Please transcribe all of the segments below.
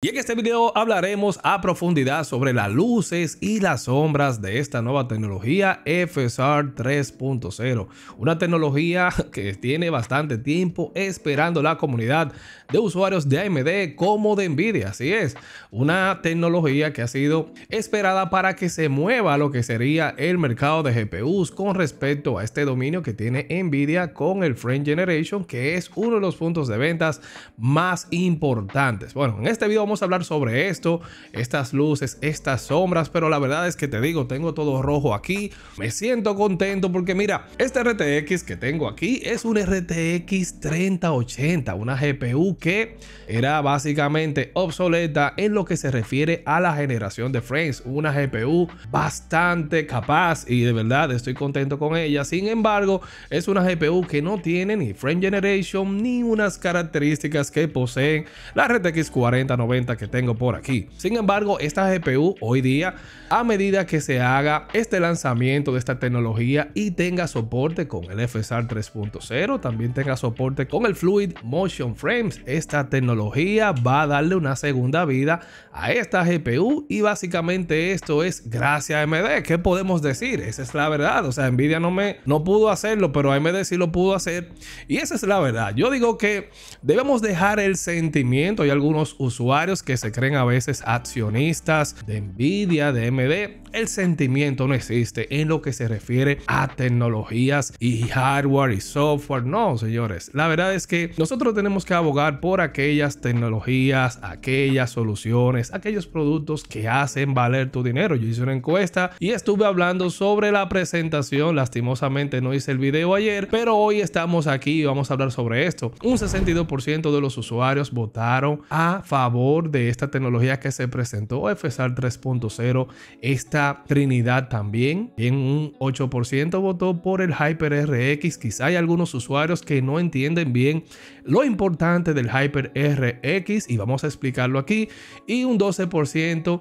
Y en este video hablaremos a profundidad sobre las luces y las sombras de esta nueva tecnología FSR 3.0, una tecnología que tiene bastante tiempo esperando la comunidad de usuarios de AMD como de Nvidia, así es, una tecnología que ha sido esperada para que se mueva lo que sería el mercado de GPUs con respecto a este dominio que tiene Nvidia con el Frame Generation, que es uno de los puntos de ventas más importantes. Bueno, en este video vamos a hablar sobre esto, estas luces, estas sombras, pero la verdad es que te digo, tengo todo rojo aquí, me siento contento porque mira, este RTX que tengo aquí es un RTX 3080, una GPU que era básicamente obsoleta en lo que se refiere a la generación de frames, una GPU bastante capaz y de verdad estoy contento con ella, sin embargo es una GPU que no tiene ni frame generation ni unas características que poseen la RTX 4090 que tengo por aquí. Sin embargo, esta GPU hoy día, a medida que se haga este lanzamiento de esta tecnología y tenga soporte con el FSR 3.0, también tenga soporte con el Fluid Motion Frames, esta tecnología va a darle una segunda vida a esta GPU y básicamente esto es gracias a AMD. ¿Qué podemos decir? Esa es la verdad. O sea, Nvidia no, me, no pudo hacerlo, pero AMD sí lo pudo hacer. Y esa es la verdad. Yo digo que debemos dejar el sentimiento y algunos usuarios que se creen a veces accionistas de Nvidia, de AMD, el sentimiento no existe en lo que se refiere a tecnologías y hardware y software. No, señores, la verdad es que nosotros tenemos que abogar por aquellas tecnologías, aquellas soluciones, aquellos productos que hacen valer tu dinero. Yo hice una encuesta y estuve hablando sobre la presentación. Lastimosamente no hice el video ayer, pero hoy estamos aquí y vamos a hablar sobre esto. Un 62% de los usuarios votaron a favor de esta tecnología que se presentó, FSR 3.0, esta Trinidad también. En un 8% votó por el RX Quizá hay algunos usuarios que no entienden bien lo importante del Hyper RX y vamos a explicarlo aquí y un 12%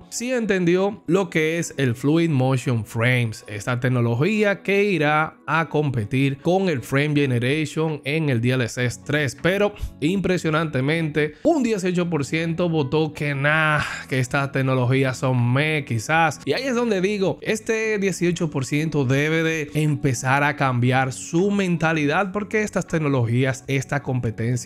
si sí entendió lo que es el Fluid Motion Frames, esta tecnología que irá a competir con el Frame Generation en el DLSS 3, pero impresionantemente un 18% votó que nada, que estas tecnologías son me quizás. Y ahí es donde digo, este 18% debe de empezar a cambiar su mentalidad porque estas tecnologías, esta competencia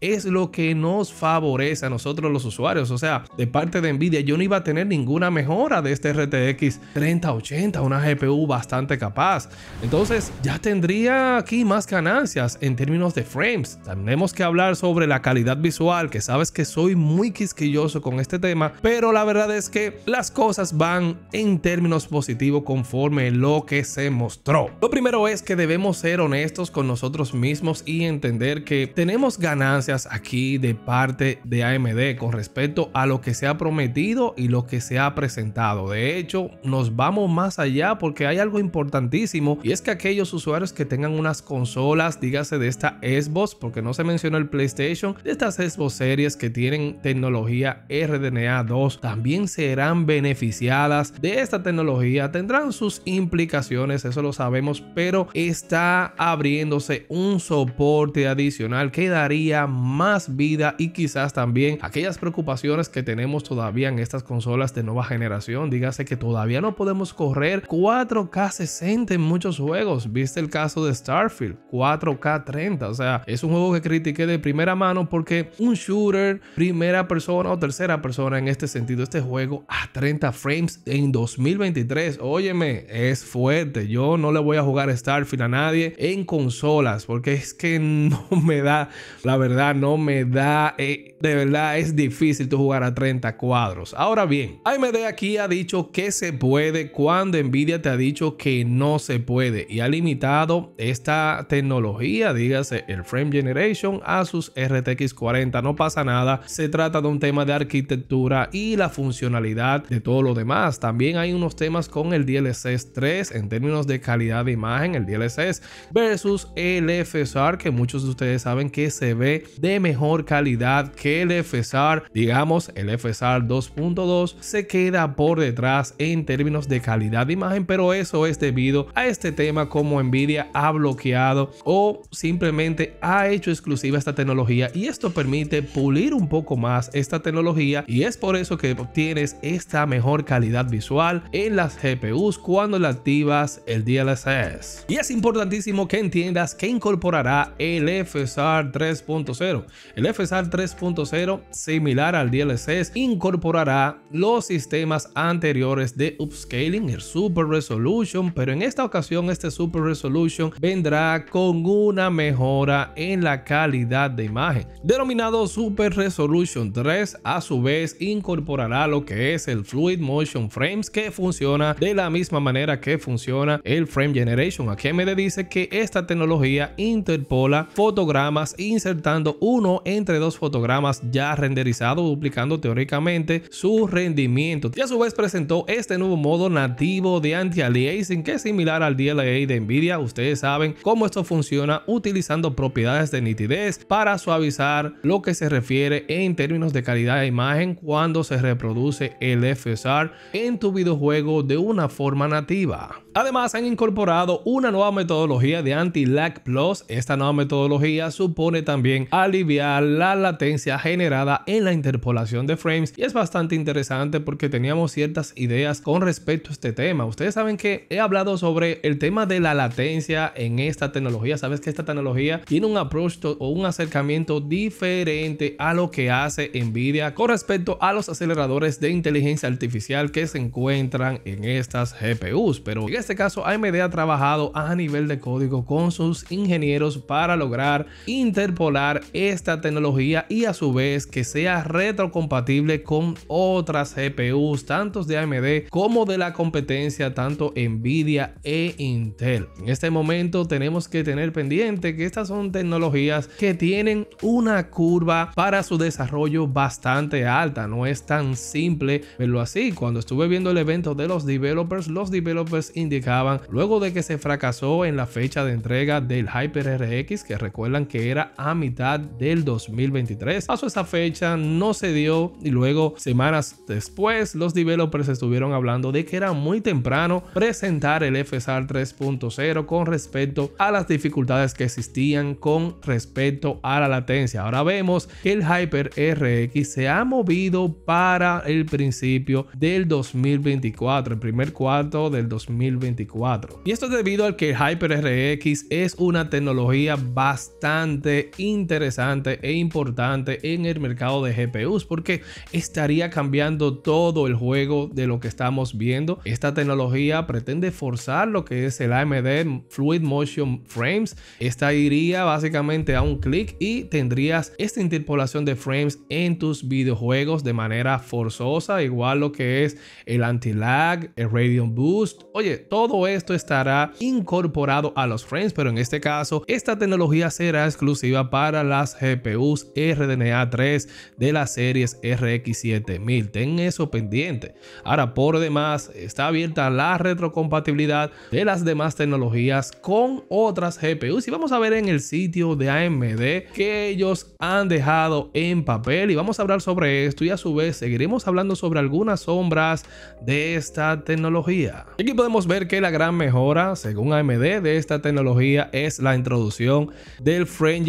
es lo que nos favorece a nosotros los usuarios. O sea, de parte de Nvidia yo no iba a tener ninguna mejora de este RTX 3080, una GPU bastante capaz. Entonces ya tendría aquí más ganancias en términos de frames. Tenemos que hablar sobre la calidad visual, que sabes que soy muy quisquilloso con este tema, pero la verdad es que las cosas van en términos positivos conforme lo que se mostró. Lo primero es que debemos ser honestos con nosotros mismos y entender que tenemos ganancias aquí de parte de AMD con respecto a lo que se ha prometido y lo que se ha presentado. De hecho, nos vamos más allá porque hay algo importantísimo y es que aquellos usuarios que tengan unas consolas, dígase de esta Xbox, porque no se mencionó el PlayStation, de estas Xbox series que tienen tecnología RDNA 2, también serán beneficiadas de esta tecnología. Tendrán sus implicaciones, eso lo sabemos, pero está abriéndose un soporte adicional que daría más vida y quizás también aquellas preocupaciones que tenemos todavía en estas consolas de nueva generación. Dígase que todavía no podemos correr 4K 60 en muchos juegos. Viste el caso de Starfield, 4K 30. O sea, es un juego que critiqué de primera mano porque un shooter, primera persona o tercera persona en este sentido, este juego a 30 frames en 2023. Óyeme, es fuerte. Yo no le voy a jugar Starfield a nadie en consolas porque es que no me da la verdad no me da, eh, de verdad es difícil tú jugar a 30 cuadros. Ahora bien, AMD aquí ha dicho que se puede cuando Nvidia te ha dicho que no se puede y ha limitado esta tecnología, dígase el Frame Generation a sus RTX 40. No pasa nada, se trata de un tema de arquitectura y la funcionalidad de todo lo demás. También hay unos temas con el DLSS 3 en términos de calidad de imagen, el DLSS versus el FSR que muchos de ustedes saben que se ve de mejor calidad que el FSR, digamos el FSR 2.2 se queda por detrás en términos de calidad de imagen, pero eso es debido a este tema como Nvidia ha bloqueado o simplemente ha hecho exclusiva esta tecnología y esto permite pulir un poco más esta tecnología y es por eso que obtienes esta mejor calidad visual en las GPUs cuando la activas el DLSS. Y es importantísimo que entiendas que incorporará el FSR 3.0. El FSR 3.0, similar al DLSS, incorporará los sistemas anteriores de upscaling, el Super Resolution, pero en esta ocasión este Super Resolution vendrá con una mejora en la calidad de imagen. Denominado Super Resolution 3, a su vez incorporará lo que es el Fluid Motion Frames que funciona de la misma manera que funciona el Frame Generation. Aquí me dice que esta tecnología interpola fotogramas y insertando uno entre dos fotogramas ya renderizado duplicando teóricamente su rendimiento. Y a su vez presentó este nuevo modo nativo de anti-aliasing que es similar al DLA de Nvidia. Ustedes saben cómo esto funciona utilizando propiedades de nitidez para suavizar lo que se refiere en términos de calidad de imagen cuando se reproduce el FSR en tu videojuego de una forma nativa. Además han incorporado una nueva metodología de anti-lag plus. Esta nueva metodología supone también aliviar la latencia generada en la interpolación de frames y es bastante interesante porque teníamos ciertas ideas con respecto a este tema. Ustedes saben que he hablado sobre el tema de la latencia en esta tecnología. Sabes que esta tecnología tiene un approach o un acercamiento diferente a lo que hace Nvidia con respecto a los aceleradores de inteligencia artificial que se encuentran en estas GPUs. Pero en este caso AMD ha trabajado a nivel de código con sus ingenieros para lograr inter Polar esta tecnología y a su vez que sea retrocompatible con otras GPUs, tanto de AMD como de la competencia, tanto Nvidia e Intel. En este momento tenemos que tener pendiente que estas son tecnologías que tienen una curva para su desarrollo bastante alta, no es tan simple verlo así. Cuando estuve viendo el evento de los developers, los developers indicaban luego de que se fracasó en la fecha de entrega del Hyper RX que recuerdan que era a mitad del 2023. Pasó esa fecha, no se dio y luego semanas después los developers estuvieron hablando de que era muy temprano presentar el FSR 3.0 con respecto a las dificultades que existían con respecto a la latencia. Ahora vemos que el Hyper RX se ha movido para el principio del 2024, el primer cuarto del 2024. Y esto es debido al que el Hyper RX es una tecnología bastante interesante e importante en el mercado de GPUs porque estaría cambiando todo el juego de lo que estamos viendo. Esta tecnología pretende forzar lo que es el AMD Fluid Motion Frames. Esta iría básicamente a un clic y tendrías esta interpolación de frames en tus videojuegos de manera forzosa, igual lo que es el anti-lag, el Radeon Boost. Oye, todo esto estará incorporado a los frames, pero en este caso esta tecnología será exclusiva para las GPUs RDNA 3 de las series RX 7000. Ten eso pendiente. Ahora, por demás, está abierta la retrocompatibilidad de las demás tecnologías con otras GPUs. Y vamos a ver en el sitio de AMD que ellos han dejado en papel. Y vamos a hablar sobre esto y a su vez seguiremos hablando sobre algunas sombras de esta tecnología. Aquí podemos ver que la gran mejora, según AMD, de esta tecnología es la introducción del frame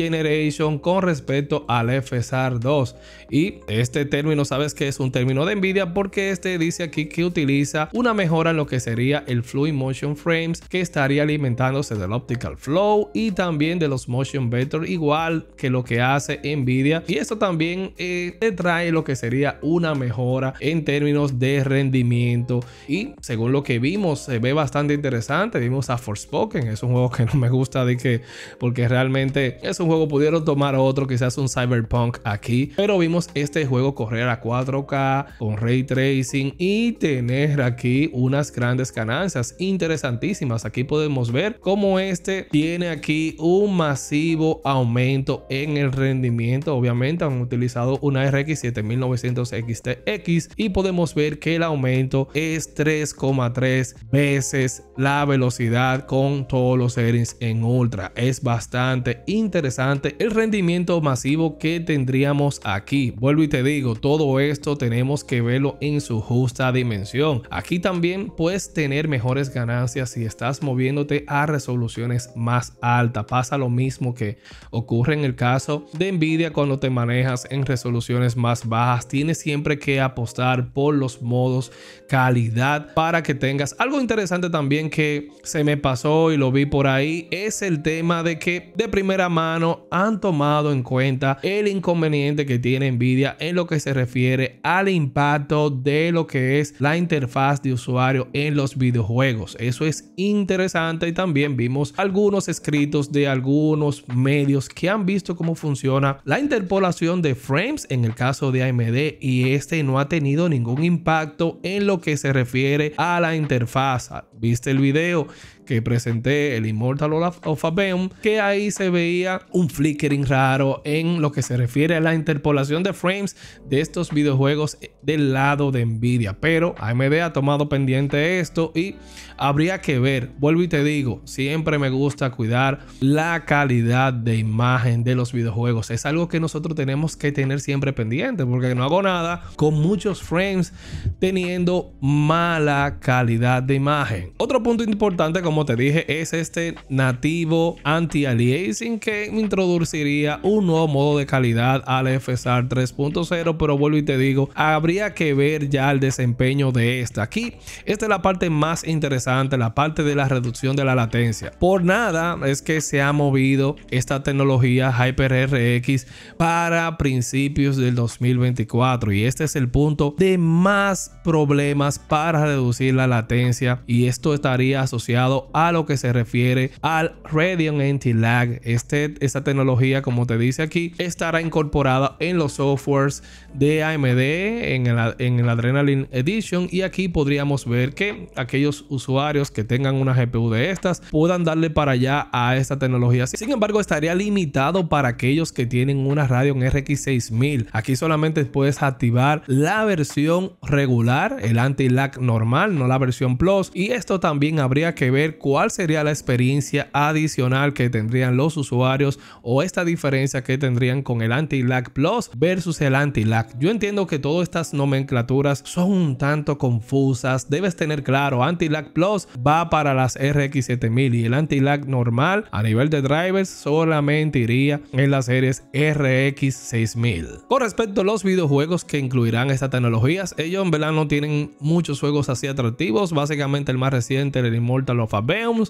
con respecto al FSR 2. Y este término, sabes que es un término de envidia porque este dice aquí que utiliza una mejora en lo que sería el Fluid Motion Frames que estaría alimentándose del Optical Flow y también de los Motion Vector igual que lo que hace Nvidia. Y esto también te eh, trae lo que sería una mejora en términos de rendimiento y según lo que vimos se ve bastante interesante. Vimos a Forspoken, es un juego que no me gusta de que porque realmente es un juego pudieron tomar otro, quizás un Cyberpunk aquí, pero vimos este juego correr a 4K con ray tracing y tener aquí unas grandes ganancias interesantísimas. Aquí podemos ver cómo este tiene aquí un masivo aumento en el rendimiento. Obviamente han utilizado una RX 7900 XTX y podemos ver que el aumento es 3,3 veces la velocidad con todos los settings en ultra. Es bastante interesante el rendimiento masivo que tendríamos aquí. Vuelvo y te digo, todo esto tenemos que verlo en su justa dimensión. Aquí también puedes tener mejores ganancias si estás moviéndote a resoluciones más altas. Pasa lo mismo que ocurre en el caso de Nvidia cuando te manejas en resoluciones más bajas. Tienes siempre que apostar por los modos calidad para que tengas algo interesante también que se me pasó y lo vi por ahí es el tema de que de primera mano han tomado en cuenta el inconveniente que tiene Nvidia en lo que se refiere al impacto de lo que es la interfaz de usuario en los videojuegos. Eso es interesante y también vimos algunos escritos de algunos medios que han visto cómo funciona la interpolación de frames en el caso de AMD y este no ha tenido ningún impacto en lo que se refiere a la interfaz. ¿Viste el video? que presenté, el Immortal of Abeum, que ahí se veía un flickering raro en lo que se refiere a la interpolación de frames de estos videojuegos eh, del lado de Nvidia. Pero AMD ha tomado pendiente esto y habría que ver. Vuelvo y te digo, siempre me gusta cuidar la calidad de imagen de los videojuegos. Es algo que nosotros tenemos que tener siempre pendiente porque no hago nada con muchos frames teniendo mala calidad de imagen. Otro punto importante como como te dije, es este nativo anti-aliasing que introduciría un nuevo modo de calidad al FSR 3.0, pero vuelvo y te digo, habría que ver ya el desempeño de esta. Aquí, esta es la parte más interesante, la parte de la reducción de la latencia. Por nada es que se ha movido esta tecnología HyperRX para principios del 2024 y este es el punto de más problemas para reducir la latencia y esto estaría asociado a lo que se refiere al Radeon Anti-Lag. Este, esta tecnología, como te dice aquí, estará incorporada en los softwares de AMD, en el, en el Adrenaline Edition. Y aquí podríamos ver que aquellos usuarios que tengan una GPU de estas puedan darle para allá a esta tecnología. Sin embargo, estaría limitado para aquellos que tienen una Radeon RX 6000. Aquí solamente puedes activar la versión regular, el anti-lag normal, no la versión Plus. Y esto también habría que ver cuál sería la experiencia adicional que tendrían los usuarios o esta diferencia que tendrían con el Anti-Lag Plus versus el Anti-Lag. Yo entiendo que todas estas nomenclaturas son un tanto confusas, debes tener claro, Anti-Lag Plus va para las RX 7000 y el Anti-Lag normal a nivel de drivers solamente iría en las series RX 6000. Con respecto a los videojuegos que incluirán estas tecnologías, ellos en verdad no tienen muchos juegos así atractivos, básicamente el más reciente, el Immortal of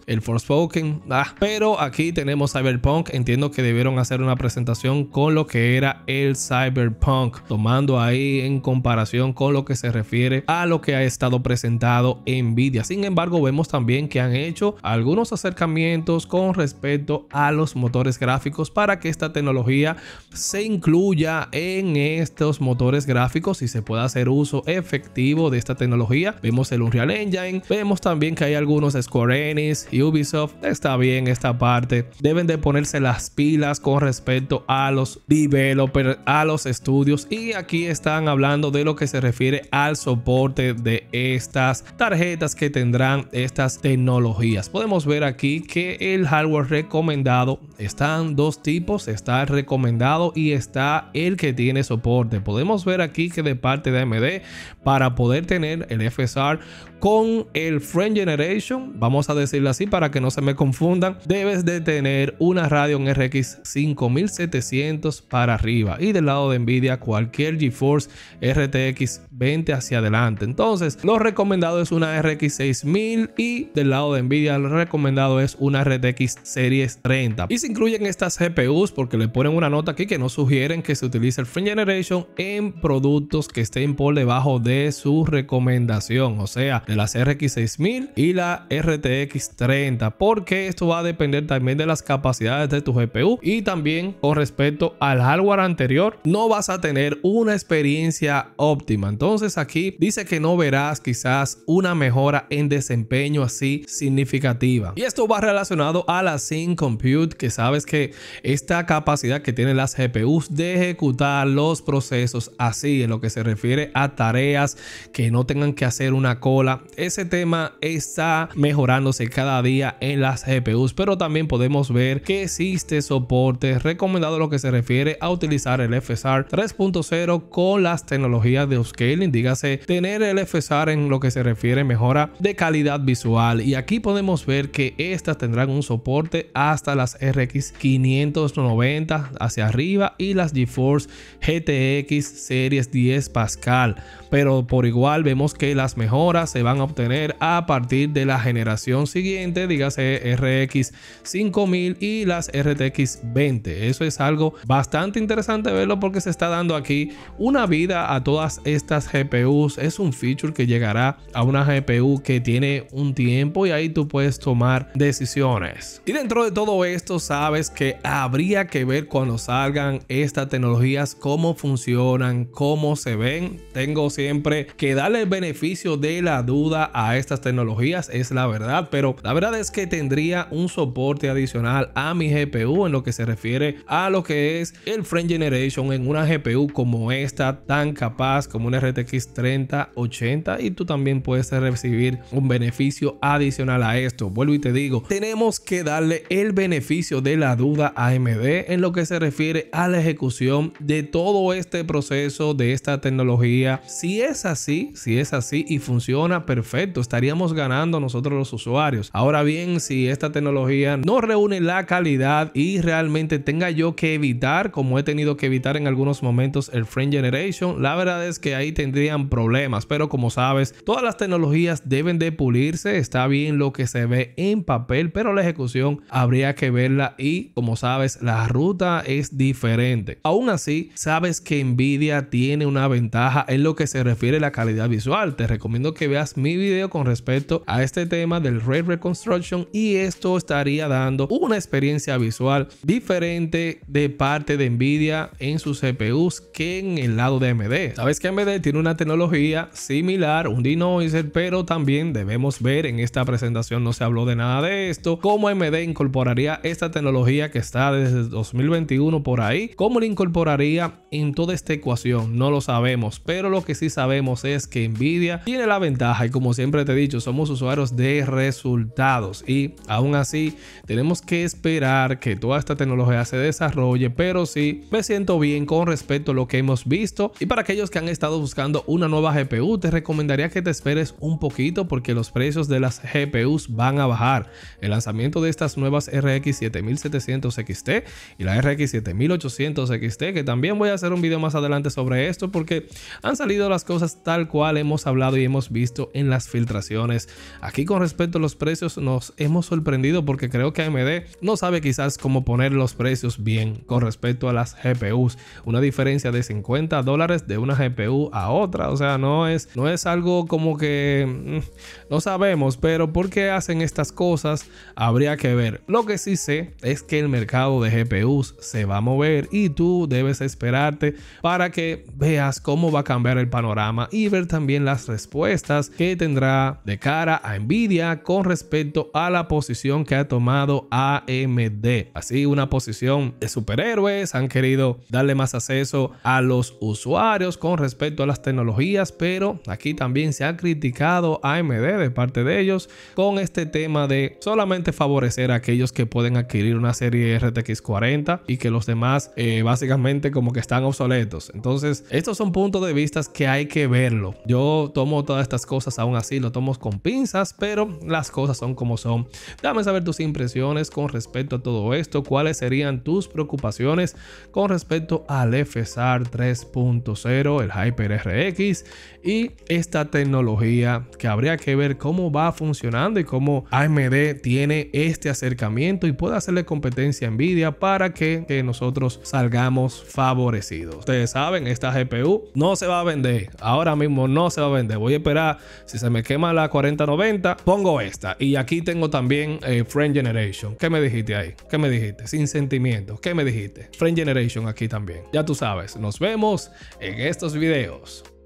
el Forspoken, ah. pero aquí tenemos Cyberpunk, entiendo que debieron hacer una presentación con lo que era el Cyberpunk, tomando ahí en comparación con lo que se refiere a lo que ha estado presentado en Nvidia. Sin embargo, vemos también que han hecho algunos acercamientos con respecto a los motores gráficos para que esta tecnología se incluya en estos motores gráficos y se pueda hacer uso efectivo de esta tecnología. Vemos el Unreal Engine, vemos también que hay algunos Square Ubisoft, está bien esta parte. Deben de ponerse las pilas con respecto a los developers, a los estudios. Y aquí están hablando de lo que se refiere al soporte de estas tarjetas que tendrán estas tecnologías. Podemos ver aquí que el hardware recomendado están dos tipos. Está el recomendado y está el que tiene soporte. Podemos ver aquí que de parte de AMD, para poder tener el FSR con el Frame Generation, vamos a decirlo así para que no se me confundan, debes de tener una Radeon RX 5700 para arriba y del lado de Nvidia cualquier GeForce RTX 20 hacia adelante. Entonces, lo recomendado es una RX 6000 y del lado de Nvidia lo recomendado es una RTX Series 30. Y se incluyen estas GPUs porque le ponen una nota aquí que no sugieren que se utilice el Free Generation en productos que estén por debajo de su recomendación, o sea, de las RX 6000 y la RTX x 30 porque esto va a depender también de las capacidades de tu GPU y también con respecto al hardware anterior no vas a tener una experiencia óptima entonces aquí dice que no verás quizás una mejora en desempeño así significativa y esto va relacionado a la Sync Compute que sabes que esta capacidad que tienen las GPUs de ejecutar los procesos así en lo que se refiere a tareas que no tengan que hacer una cola ese tema está mejorando cada día en las GPUs, pero también podemos ver que existe soporte recomendado lo que se refiere a utilizar el FSR 3.0 con las tecnologías de upscaling, dígase tener el FSR en lo que se refiere mejora de calidad visual y aquí podemos ver que estas tendrán un soporte hasta las RX 590 hacia arriba y las GeForce GTX Series 10 Pascal, pero por igual vemos que las mejoras se van a obtener a partir de la generación siguiente, dígase RX 5000 y las RTX 20. Eso es algo bastante interesante verlo porque se está dando aquí una vida a todas estas GPUs. Es un feature que llegará a una GPU que tiene un tiempo y ahí tú puedes tomar decisiones. Y dentro de todo esto sabes que habría que ver cuando salgan estas tecnologías cómo funcionan, cómo se ven. Tengo siempre que darle el beneficio de la duda a estas tecnologías, es la verdad. Pero la verdad es que tendría un soporte adicional a mi GPU en lo que se refiere a lo que es el frame generation en una GPU como esta, tan capaz como una RTX 3080 y tú también puedes recibir un beneficio adicional a esto. Vuelvo y te digo, tenemos que darle el beneficio de la duda a AMD en lo que se refiere a la ejecución de todo este proceso de esta tecnología. Si es así, si es así y funciona perfecto, estaríamos ganando nosotros los usuarios Ahora bien, si esta tecnología no reúne la calidad y realmente tenga yo que evitar, como he tenido que evitar en algunos momentos el Frame Generation, la verdad es que ahí tendrían problemas. Pero como sabes, todas las tecnologías deben de pulirse. Está bien lo que se ve en papel, pero la ejecución habría que verla y como sabes, la ruta es diferente. Aún así, sabes que Nvidia tiene una ventaja en lo que se refiere a la calidad visual. Te recomiendo que veas mi video con respecto a este tema del Red Reconstruction y esto estaría dando una experiencia visual diferente de parte de Nvidia en sus CPUs que en el lado de AMD. Sabes que AMD tiene una tecnología similar, un denoiser, pero también debemos ver en esta presentación no se habló de nada de esto, cómo AMD incorporaría esta tecnología que está desde 2021 por ahí, cómo la incorporaría en toda esta ecuación, no lo sabemos, pero lo que sí sabemos es que Nvidia tiene la ventaja y como siempre te he dicho, somos usuarios de redes resultados. Y aún así, tenemos que esperar que toda esta tecnología se desarrolle, pero sí me siento bien con respecto a lo que hemos visto. Y para aquellos que han estado buscando una nueva GPU, te recomendaría que te esperes un poquito porque los precios de las GPUs van a bajar. El lanzamiento de estas nuevas RX 7700 XT y la RX 7800 XT, que también voy a hacer un video más adelante sobre esto porque han salido las cosas tal cual hemos hablado y hemos visto en las filtraciones. Aquí con respecto los precios nos hemos sorprendido porque creo que AMD no sabe quizás cómo poner los precios bien con respecto a las GPUs. Una diferencia de 50 dólares de una GPU a otra. O sea, no es, no es algo como que mm, no sabemos, pero ¿por qué hacen estas cosas? Habría que ver. Lo que sí sé es que el mercado de GPUs se va a mover y tú debes esperarte para que veas cómo va a cambiar el panorama y ver también las respuestas que tendrá de cara a Nvidia con respecto a la posición que ha tomado AMD. Así, una posición de superhéroes, han querido darle más acceso a los usuarios con respecto a las tecnologías, pero aquí también se ha criticado AMD de parte de ellos con este tema de solamente favorecer a aquellos que pueden adquirir una serie RTX 40 y que los demás eh, básicamente como que están obsoletos. Entonces, estos son puntos de vista que hay que verlo. Yo tomo todas estas cosas aún así, lo tomo con pinzas, pero la las cosas son como son. Dame saber tus impresiones con respecto a todo esto, cuáles serían tus preocupaciones con respecto al FSR 3.0, el rx y esta tecnología que habría que ver cómo va funcionando y cómo AMD tiene este acercamiento y puede hacerle competencia a Nvidia para que, nosotros salgamos favorecidos. Ustedes saben, esta GPU no se va a vender. Ahora mismo no se va a vender. Voy a esperar si se me quema la 4090, pongo esto y aquí tengo también eh, Friend Generation. ¿Qué me dijiste ahí? ¿Qué me dijiste? Sin sentimientos ¿Qué me dijiste? Friend Generation aquí también. Ya tú sabes, nos vemos en estos videos.